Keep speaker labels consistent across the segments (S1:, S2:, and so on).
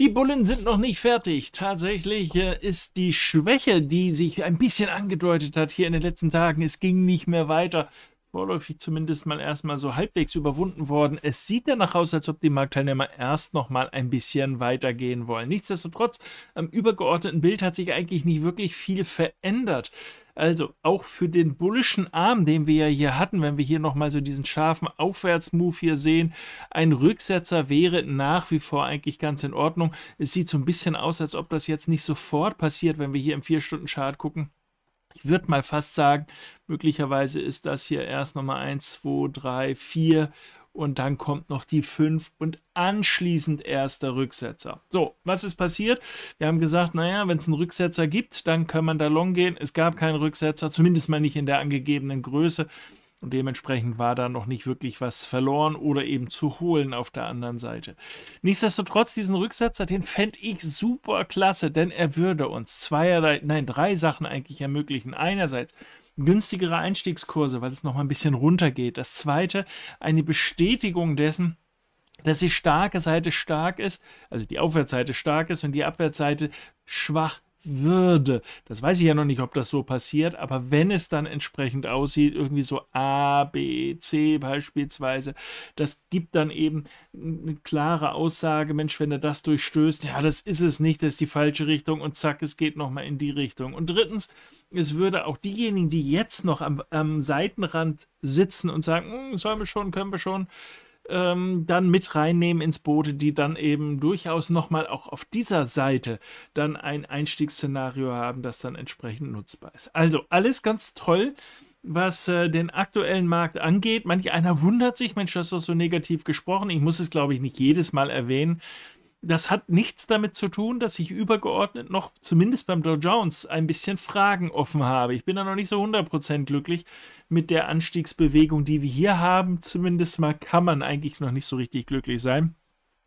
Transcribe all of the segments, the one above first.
S1: Die Bullen sind noch nicht fertig. Tatsächlich äh, ist die Schwäche, die sich ein bisschen angedeutet hat hier in den letzten Tagen, es ging nicht mehr weiter vorläufig zumindest mal erstmal so halbwegs überwunden worden. Es sieht danach aus, als ob die Marktteilnehmer erst nochmal ein bisschen weitergehen wollen. Nichtsdestotrotz, am übergeordneten Bild hat sich eigentlich nicht wirklich viel verändert. Also auch für den bullischen Arm, den wir ja hier hatten, wenn wir hier nochmal so diesen scharfen Aufwärtsmove hier sehen, ein Rücksetzer wäre nach wie vor eigentlich ganz in Ordnung. Es sieht so ein bisschen aus, als ob das jetzt nicht sofort passiert, wenn wir hier im 4-Stunden-Chart gucken ich würde mal fast sagen, möglicherweise ist das hier erst nochmal 1, 2, 3, 4 und dann kommt noch die 5 und anschließend erst der Rücksetzer. So, was ist passiert? Wir haben gesagt, naja, wenn es einen Rücksetzer gibt, dann kann man da long gehen. Es gab keinen Rücksetzer, zumindest mal nicht in der angegebenen Größe. Und dementsprechend war da noch nicht wirklich was verloren oder eben zu holen auf der anderen Seite. Nichtsdestotrotz, diesen Rücksetzer, den fände ich super klasse, denn er würde uns zweierlei, nein, drei Sachen eigentlich ermöglichen. Einerseits günstigere Einstiegskurse, weil es nochmal ein bisschen runtergeht. Das zweite, eine Bestätigung dessen, dass die starke Seite stark ist, also die Aufwärtsseite stark ist und die Abwärtsseite schwach würde. Das weiß ich ja noch nicht, ob das so passiert, aber wenn es dann entsprechend aussieht, irgendwie so A, B, C beispielsweise, das gibt dann eben eine klare Aussage, Mensch, wenn er das durchstößt, ja, das ist es nicht, das ist die falsche Richtung und zack, es geht nochmal in die Richtung. Und drittens, es würde auch diejenigen, die jetzt noch am, am Seitenrand sitzen und sagen, hm, sollen wir schon, können wir schon, ähm, dann mit reinnehmen ins Boot, die dann eben durchaus nochmal auch auf dieser Seite dann ein Einstiegsszenario haben, das dann entsprechend nutzbar ist. Also alles ganz toll was äh, den aktuellen Markt angeht. Manch einer wundert sich, Mensch, das ist doch so negativ gesprochen. Ich muss es, glaube ich, nicht jedes Mal erwähnen das hat nichts damit zu tun, dass ich übergeordnet noch, zumindest beim Dow Jones, ein bisschen Fragen offen habe. Ich bin da noch nicht so 100% glücklich mit der Anstiegsbewegung, die wir hier haben. Zumindest mal kann man eigentlich noch nicht so richtig glücklich sein.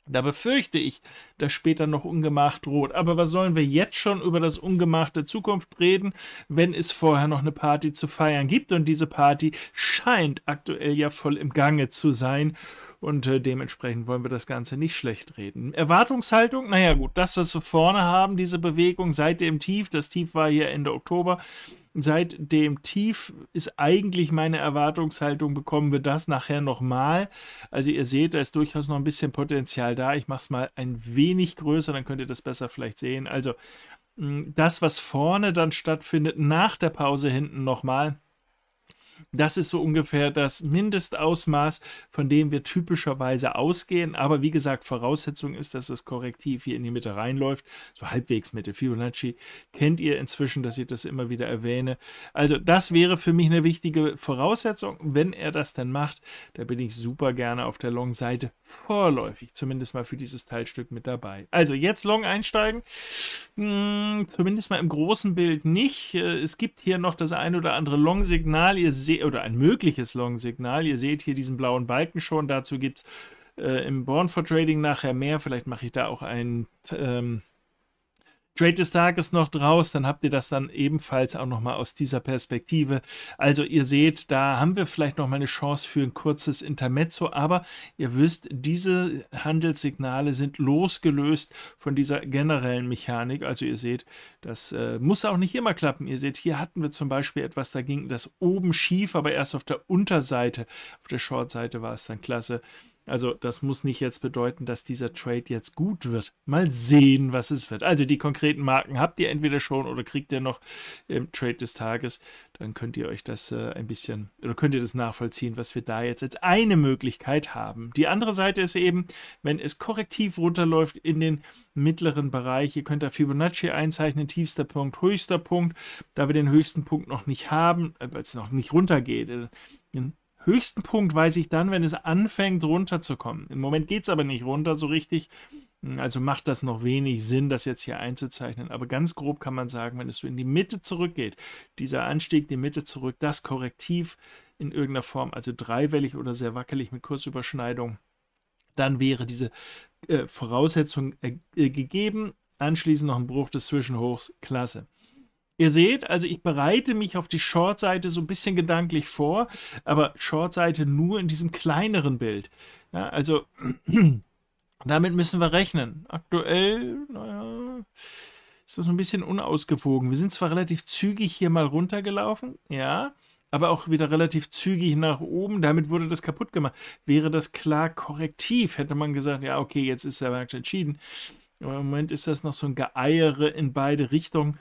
S1: Da befürchte ich, dass später noch Ungemach droht. Aber was sollen wir jetzt schon über das Ungemach der Zukunft reden, wenn es vorher noch eine Party zu feiern gibt? Und diese Party scheint aktuell ja voll im Gange zu sein. Und äh, dementsprechend wollen wir das Ganze nicht schlecht reden. Erwartungshaltung, naja gut, das, was wir vorne haben, diese Bewegung seit dem Tief, das Tief war hier Ende Oktober, seit dem Tief ist eigentlich meine Erwartungshaltung, bekommen wir das nachher nochmal. Also ihr seht, da ist durchaus noch ein bisschen Potenzial da. Ich mache es mal ein wenig größer, dann könnt ihr das besser vielleicht sehen. Also das, was vorne dann stattfindet, nach der Pause hinten nochmal das ist so ungefähr das Mindestausmaß, von dem wir typischerweise ausgehen. Aber wie gesagt, Voraussetzung ist, dass das Korrektiv hier in die Mitte reinläuft, so halbwegs Mitte. Fibonacci kennt ihr inzwischen, dass ich das immer wieder erwähne. Also das wäre für mich eine wichtige Voraussetzung. Wenn er das dann macht, da bin ich super gerne auf der Long-Seite vorläufig, zumindest mal für dieses Teilstück mit dabei. Also jetzt Long einsteigen, hm, zumindest mal im großen Bild nicht. Äh, es gibt hier noch das ein oder andere Long-Signal. Ihr seht seht, oder ein mögliches Long-Signal, ihr seht hier diesen blauen Balken schon, dazu gibt es äh, im Born for Trading nachher mehr, vielleicht mache ich da auch ein. ähm, Trade des Tages noch draus, dann habt ihr das dann ebenfalls auch nochmal aus dieser Perspektive. Also ihr seht, da haben wir vielleicht nochmal eine Chance für ein kurzes Intermezzo, aber ihr wisst, diese Handelssignale sind losgelöst von dieser generellen Mechanik. Also ihr seht, das äh, muss auch nicht immer klappen. Ihr seht, hier hatten wir zum Beispiel etwas, da ging das oben schief, aber erst auf der Unterseite, auf der Shortseite war es dann klasse. Also das muss nicht jetzt bedeuten, dass dieser Trade jetzt gut wird. Mal sehen, was es wird. Also die konkreten Marken habt ihr entweder schon oder kriegt ihr noch im Trade des Tages. Dann könnt ihr euch das äh, ein bisschen oder könnt ihr das nachvollziehen, was wir da jetzt als eine Möglichkeit haben. Die andere Seite ist eben, wenn es korrektiv runterläuft in den mittleren Bereich. Ihr könnt da Fibonacci einzeichnen, tiefster Punkt, höchster Punkt. Da wir den höchsten Punkt noch nicht haben, äh, weil es noch nicht runtergeht, äh, in höchsten Punkt weiß ich dann, wenn es anfängt runterzukommen. Im Moment geht es aber nicht runter so richtig. Also macht das noch wenig Sinn, das jetzt hier einzuzeichnen. Aber ganz grob kann man sagen, wenn es so in die Mitte zurückgeht, dieser Anstieg, die Mitte zurück, das Korrektiv in irgendeiner Form, also dreiwellig oder sehr wackelig mit Kursüberschneidung, dann wäre diese äh, Voraussetzung äh, gegeben. Anschließend noch ein Bruch des Zwischenhochs, klasse. Ihr seht, also ich bereite mich auf die Short-Seite so ein bisschen gedanklich vor, aber Short-Seite nur in diesem kleineren Bild. Ja, also damit müssen wir rechnen. Aktuell, naja, ist das ein bisschen unausgewogen. Wir sind zwar relativ zügig hier mal runtergelaufen, ja, aber auch wieder relativ zügig nach oben. Damit wurde das kaputt gemacht. Wäre das klar korrektiv, hätte man gesagt, ja, okay, jetzt ist der Markt entschieden. Aber im Moment ist das noch so ein Geeiere in beide Richtungen.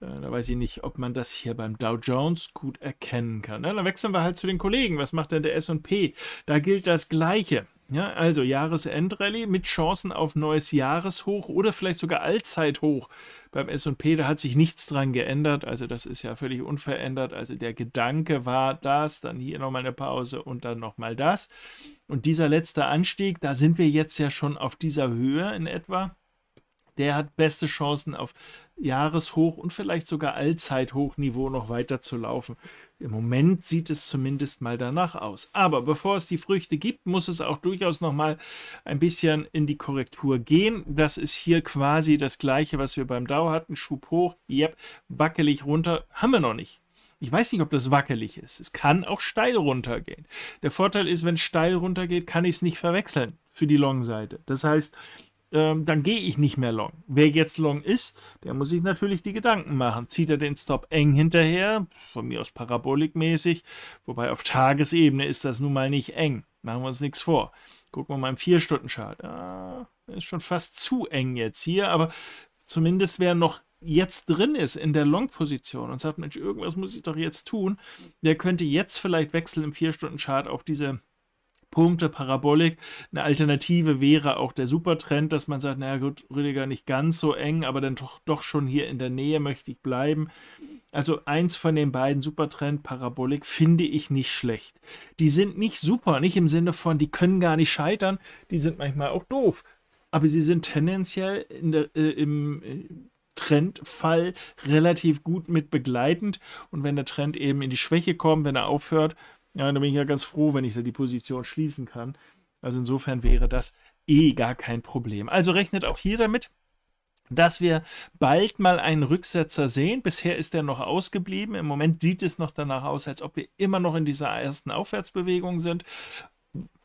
S1: Äh, da weiß ich nicht, ob man das hier beim Dow Jones gut erkennen kann. Ne? dann wechseln wir halt zu den Kollegen. Was macht denn der SP? Da gilt das Gleiche. Ja, also Jahresendrallye mit Chancen auf neues Jahreshoch oder vielleicht sogar Allzeithoch. Beim S&P, da hat sich nichts dran geändert, also das ist ja völlig unverändert. Also der Gedanke war das, dann hier nochmal eine Pause und dann nochmal das. Und dieser letzte Anstieg, da sind wir jetzt ja schon auf dieser Höhe in etwa der hat beste Chancen auf Jahreshoch und vielleicht sogar Allzeithochniveau noch weiter zu laufen. Im Moment sieht es zumindest mal danach aus. Aber bevor es die Früchte gibt, muss es auch durchaus noch mal ein bisschen in die Korrektur gehen. Das ist hier quasi das gleiche, was wir beim Dow hatten. Schub hoch, yep, wackelig runter, haben wir noch nicht. Ich weiß nicht, ob das wackelig ist. Es kann auch steil runtergehen. Der Vorteil ist, wenn es steil runtergeht, kann ich es nicht verwechseln für die Long-Seite. Das heißt, ähm, dann gehe ich nicht mehr long. Wer jetzt long ist, der muss sich natürlich die Gedanken machen. Zieht er den Stop eng hinterher, von mir aus parabolikmäßig, wobei auf Tagesebene ist das nun mal nicht eng. Machen wir uns nichts vor. Gucken wir mal im 4-Stunden-Chart. Ah, ist schon fast zu eng jetzt hier, aber zumindest wer noch jetzt drin ist in der Long-Position und sagt, Mensch, irgendwas muss ich doch jetzt tun, der könnte jetzt vielleicht wechseln im 4-Stunden-Chart auf diese Punkte Parabolik. Eine Alternative wäre auch der Supertrend, dass man sagt, naja gut, Rüdiger nicht ganz so eng, aber dann doch, doch schon hier in der Nähe möchte ich bleiben. Also eins von den beiden Supertrend Parabolik finde ich nicht schlecht. Die sind nicht super, nicht im Sinne von, die können gar nicht scheitern, die sind manchmal auch doof. Aber sie sind tendenziell der, äh, im äh, Trendfall relativ gut mit begleitend. Und wenn der Trend eben in die Schwäche kommt, wenn er aufhört, ja, da bin ich ja ganz froh, wenn ich da die Position schließen kann. Also insofern wäre das eh gar kein Problem. Also rechnet auch hier damit, dass wir bald mal einen Rücksetzer sehen. Bisher ist er noch ausgeblieben. Im Moment sieht es noch danach aus, als ob wir immer noch in dieser ersten Aufwärtsbewegung sind.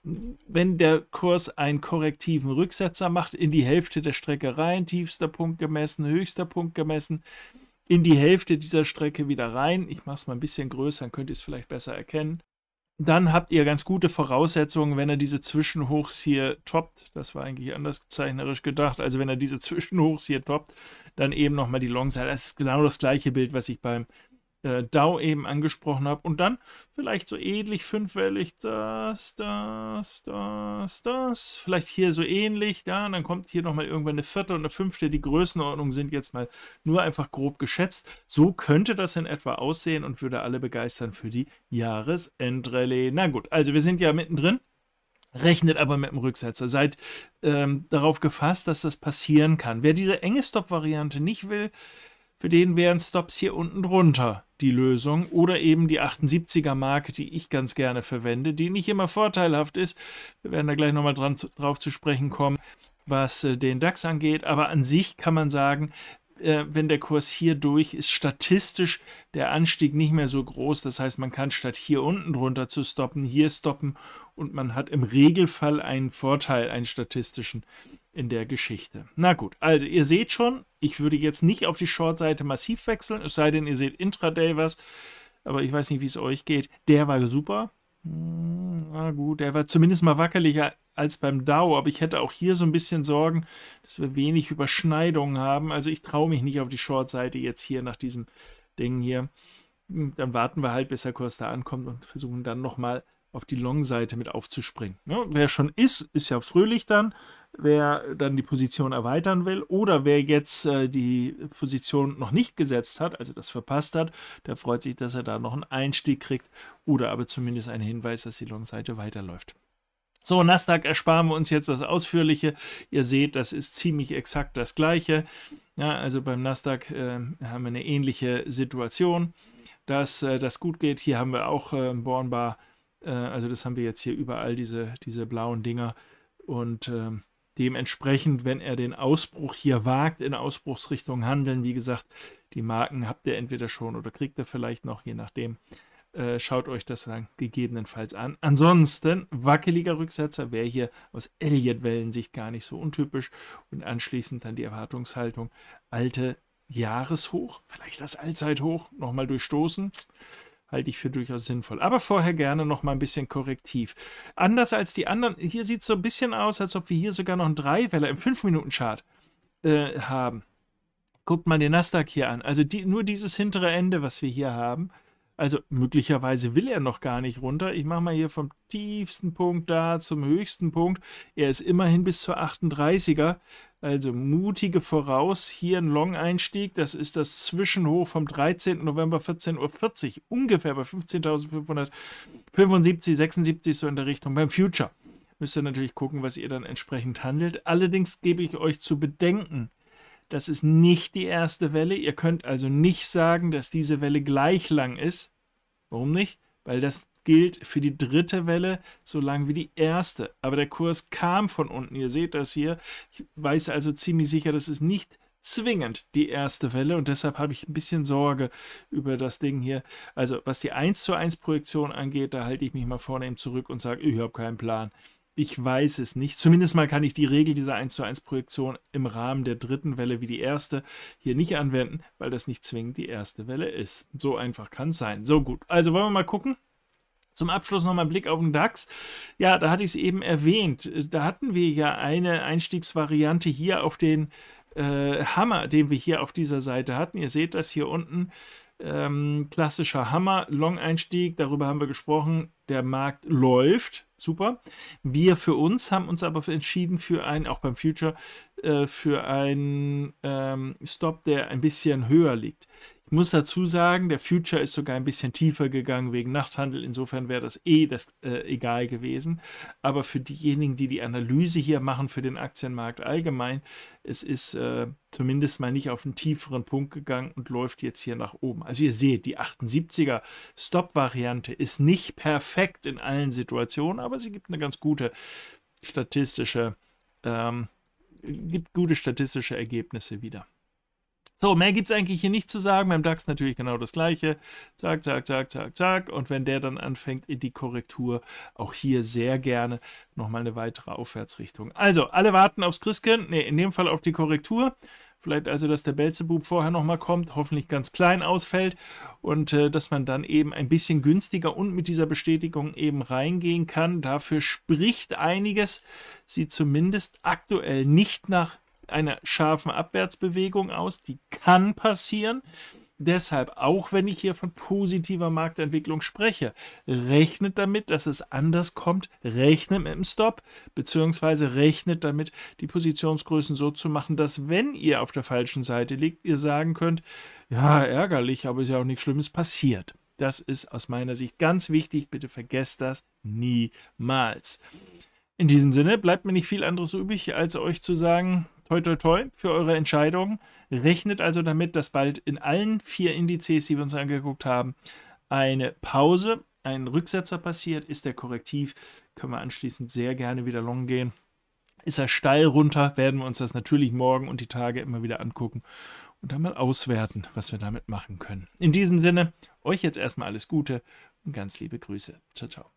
S1: Wenn der Kurs einen korrektiven Rücksetzer macht, in die Hälfte der Strecke rein, tiefster Punkt gemessen, höchster Punkt gemessen, in die Hälfte dieser Strecke wieder rein. Ich mache es mal ein bisschen größer, dann könnt ihr es vielleicht besser erkennen dann habt ihr ganz gute Voraussetzungen, wenn er diese Zwischenhochs hier toppt. Das war eigentlich anders zeichnerisch gedacht. Also wenn er diese Zwischenhochs hier toppt, dann eben nochmal die Longside. Das ist genau das gleiche Bild, was ich beim äh, DAO eben angesprochen habe. Und dann vielleicht so ähnlich fünfwellig, das, das, das, das. Vielleicht hier so ähnlich, da. Und dann kommt hier nochmal irgendwann eine vierte und eine fünfte. Die Größenordnung sind jetzt mal nur einfach grob geschätzt. So könnte das in etwa aussehen und würde alle begeistern für die Jahresendrallye. Na gut, also wir sind ja mittendrin rechnet aber mit dem Rücksetzer. Seid ähm, darauf gefasst, dass das passieren kann. Wer diese enge Stop-Variante nicht will, für den wären Stops hier unten drunter die Lösung oder eben die 78er Marke, die ich ganz gerne verwende, die nicht immer vorteilhaft ist. Wir werden da gleich nochmal dran, drauf zu sprechen kommen, was äh, den DAX angeht. Aber an sich kann man sagen, äh, wenn der Kurs hier durch ist, statistisch der Anstieg nicht mehr so groß. Das heißt, man kann statt hier unten drunter zu stoppen, hier stoppen und man hat im Regelfall einen Vorteil, einen statistischen in der Geschichte. Na gut, also ihr seht schon, ich würde jetzt nicht auf die Short-Seite massiv wechseln, es sei denn, ihr seht Intraday was, aber ich weiß nicht, wie es euch geht. Der war super. Hm, na gut, der war zumindest mal wackeliger als beim DAO, aber ich hätte auch hier so ein bisschen Sorgen, dass wir wenig Überschneidungen haben. Also ich traue mich nicht auf die Short-Seite jetzt hier nach diesem Ding hier. Hm, dann warten wir halt, bis der Kurs da ankommt und versuchen dann nochmal auf die Long-Seite mit aufzuspringen. Ne? Wer schon ist, ist ja fröhlich dann. Wer dann die Position erweitern will oder wer jetzt äh, die Position noch nicht gesetzt hat, also das verpasst hat, der freut sich, dass er da noch einen Einstieg kriegt oder aber zumindest einen Hinweis, dass die Long-Seite weiterläuft. So, Nasdaq ersparen wir uns jetzt das Ausführliche. Ihr seht, das ist ziemlich exakt das Gleiche. Ja, also beim Nasdaq äh, haben wir eine ähnliche Situation, dass äh, das gut geht. Hier haben wir auch äh, Bornbar, äh, also das haben wir jetzt hier überall, diese, diese blauen Dinger. Und ähm, dementsprechend, wenn er den Ausbruch hier wagt, in Ausbruchsrichtung handeln, wie gesagt, die Marken habt ihr entweder schon oder kriegt ihr vielleicht noch, je nachdem. Äh, schaut euch das dann gegebenenfalls an. Ansonsten, wackeliger Rücksetzer wäre hier aus Elliott-Wellensicht gar nicht so untypisch. Und anschließend dann die Erwartungshaltung, alte Jahreshoch, vielleicht das Allzeithoch, nochmal durchstoßen halte ich für durchaus sinnvoll. Aber vorher gerne noch mal ein bisschen korrektiv. Anders als die anderen, hier sieht es so ein bisschen aus, als ob wir hier sogar noch einen Dreiwähler im 5-Minuten-Chart äh, haben. Guckt mal den Nasdaq hier an. Also die, nur dieses hintere Ende, was wir hier haben, also möglicherweise will er noch gar nicht runter. Ich mache mal hier vom tiefsten Punkt da zum höchsten Punkt. Er ist immerhin bis zur 38er. Also mutige Voraus, hier ein Long-Einstieg. Das ist das Zwischenhoch vom 13. November 14.40 Uhr, ungefähr bei 15.575, 76 so in der Richtung beim Future. Müsst ihr natürlich gucken, was ihr dann entsprechend handelt. Allerdings gebe ich euch zu bedenken, das ist nicht die erste Welle. Ihr könnt also nicht sagen, dass diese Welle gleich lang ist. Warum nicht? Weil das gilt für die dritte Welle so lang wie die erste. Aber der Kurs kam von unten. Ihr seht das hier. Ich weiß also ziemlich sicher, das ist nicht zwingend die erste Welle und deshalb habe ich ein bisschen Sorge über das Ding hier. Also was die 1 zu 1 Projektion angeht, da halte ich mich mal vorne eben zurück und sage, ich habe keinen Plan. Ich weiß es nicht. Zumindest mal kann ich die Regel dieser 1 zu 1 Projektion im Rahmen der dritten Welle wie die erste hier nicht anwenden, weil das nicht zwingend die erste Welle ist. So einfach kann es sein. So gut, also wollen wir mal gucken. Zum Abschluss nochmal ein Blick auf den DAX. Ja, da hatte ich es eben erwähnt. Da hatten wir ja eine Einstiegsvariante hier auf den äh, Hammer, den wir hier auf dieser Seite hatten. Ihr seht das hier unten. Ähm, klassischer Hammer, Long-Einstieg, darüber haben wir gesprochen. Der Markt läuft super. Wir für uns haben uns aber entschieden für einen, auch beim Future, äh, für einen ähm, Stop, der ein bisschen höher liegt. Ich muss dazu sagen, der Future ist sogar ein bisschen tiefer gegangen wegen Nachthandel. Insofern wäre das eh das, äh, egal gewesen. Aber für diejenigen, die die Analyse hier machen für den Aktienmarkt allgemein, es ist äh, zumindest mal nicht auf einen tieferen Punkt gegangen und läuft jetzt hier nach oben. Also ihr seht, die 78er Stop-Variante ist nicht perfekt in allen Situationen, aber sie gibt eine ganz gute statistische, ähm, gibt gute statistische Ergebnisse wieder. So, mehr gibt es eigentlich hier nicht zu sagen. Beim DAX natürlich genau das gleiche. Zack, zack, zack, zack, zack. Und wenn der dann anfängt in die Korrektur, auch hier sehr gerne nochmal eine weitere Aufwärtsrichtung. Also, alle warten aufs Christkind. Ne, in dem Fall auf die Korrektur. Vielleicht also, dass der Belzebub vorher nochmal kommt, hoffentlich ganz klein ausfällt und äh, dass man dann eben ein bisschen günstiger und mit dieser Bestätigung eben reingehen kann. Dafür spricht einiges, sieht zumindest aktuell nicht nach einer scharfen Abwärtsbewegung aus, die kann passieren. Deshalb, auch wenn ich hier von positiver Marktentwicklung spreche, rechnet damit, dass es anders kommt, rechnet mit dem Stop, beziehungsweise rechnet damit, die Positionsgrößen so zu machen, dass wenn ihr auf der falschen Seite liegt, ihr sagen könnt, ja, ärgerlich, aber ist ja auch nichts Schlimmes passiert. Das ist aus meiner Sicht ganz wichtig, bitte vergesst das niemals. In diesem Sinne bleibt mir nicht viel anderes übrig, als euch zu sagen, toi toi toi für eure Entscheidung. Rechnet also damit, dass bald in allen vier Indizes, die wir uns angeguckt haben, eine Pause, ein Rücksetzer passiert. Ist der korrektiv, können wir anschließend sehr gerne wieder long gehen. Ist er steil runter, werden wir uns das natürlich morgen und die Tage immer wieder angucken und dann mal auswerten, was wir damit machen können. In diesem Sinne, euch jetzt erstmal alles Gute und ganz liebe Grüße. Ciao, ciao.